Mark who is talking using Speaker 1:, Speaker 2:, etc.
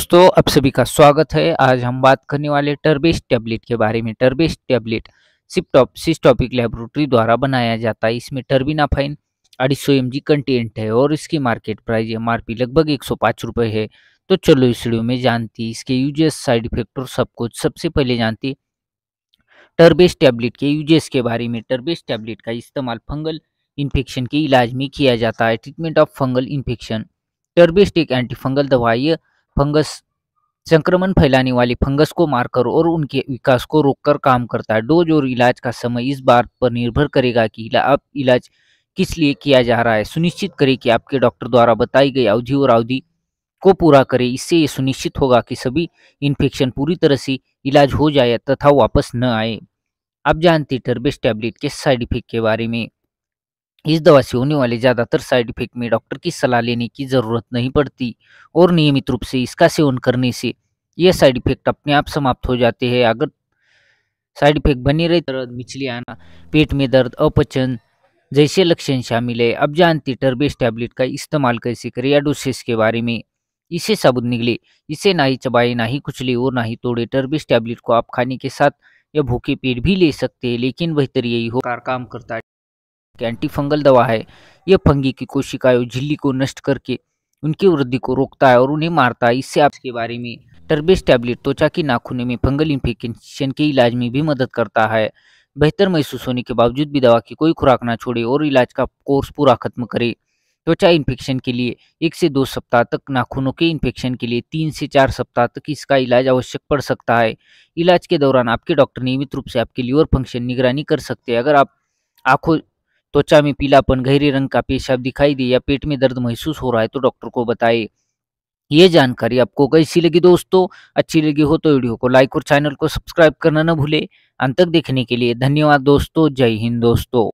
Speaker 1: दोस्तों आप सभी का स्वागत है आज हम बात करने वाले टर्बिस टैबलेट के बारे में टर्बिस टैबलेट सिपटॉप सिस्टॉपिक लेबोरेटरी द्वारा बनाया जाता है इसमें टर्बिना फाइन अढ़ी सौ एम कंटेंट है और इसकी मार्केट प्राइस एम लगभग एक सौ है तो चलो इस वीडियो में जानती इसके यूजेस साइड इफेक्ट और सब कुछ सबसे पहले जानती टर्बिस टैबलेट के यूजेस के बारे में टर्बिस टैबलेट का इस्तेमाल फंगल इन्फेक्शन के इलाज में किया जाता है ट्रीटमेंट ऑफ फंगल इन्फेक्शन टर्बेस्ट एक एंटीफंगल दवाई है फंगस संक्रमण फैलाने वाली फंगस को मारकर और उनके विकास को रोककर काम करता है डोज और इलाज का समय इस बात पर निर्भर करेगा कि आप इलाज किस लिए किया जा रहा है सुनिश्चित करें कि आपके डॉक्टर द्वारा बताई गई अवधि और अवधि को पूरा करें इससे ये सुनिश्चित होगा कि सभी इन्फेक्शन पूरी तरह से इलाज हो जाए तथा वापस न आए आप जानते टर्बेस टैबलेट के साइड इफेक्ट के बारे में इस दवा से होने वाले ज़्यादातर साइड इफेक्ट में डॉक्टर की सलाह लेने की ज़रूरत नहीं पड़ती और नियमित रूप से इसका सेवन करने से यह साइड इफेक्ट अपने आप समाप्त हो जाते हैं अगर साइड इफेक्ट बनी रहे तो दर्द मिचली आना पेट में दर्द अपचन जैसे लक्षण शामिल है अब जानते टर्बेस टैबलेट का इस्तेमाल कैसे करें या डोसेस के बारे में इसे साबुत निकले इसे ना ही चबाए ना ही कुचले और ना ही तोड़े टर्बेस टैबलेट को आप खाने के साथ या भूखे पेट भी ले सकते हैं लेकिन बेहतर यही हो काम करता है कि एंटी फंगल दवा है यह फंगी की कोशिकाएं झिल्ली को नष्ट करके उनकी वृद्धि को रोकता है और उन्हें मारता है इससे आपके बारे में टर्बेस टैबलेट त्वचा की नाखूने में फंगल इन्फेक्शन के इलाज में भी मदद करता है बेहतर महसूस होने के बावजूद भी दवा की कोई खुराक ना छोड़े और इलाज का कोर्स पूरा खत्म करे त्वचा इन्फेक्शन के लिए एक से दो सप्ताह तक नाखूनों के इन्फेक्शन के लिए तीन से चार सप्ताह तक इसका इलाज आवश्यक पड़ सकता है इलाज के दौरान आपके डॉक्टर नियमित रूप से आपके लीवर फंक्शन निगरानी कर सकते हैं अगर आप आंखों त्वचा में पीलापन गहरे रंग का पेशाब दिखाई दे या पेट में दर्द महसूस हो रहा है तो डॉक्टर को बताए ये जानकारी आपको कैसी लगी दोस्तों अच्छी लगी हो तो वीडियो को लाइक और चैनल को सब्सक्राइब करना न भूले अंत तक देखने के लिए धन्यवाद दोस्तों जय हिंद दोस्तों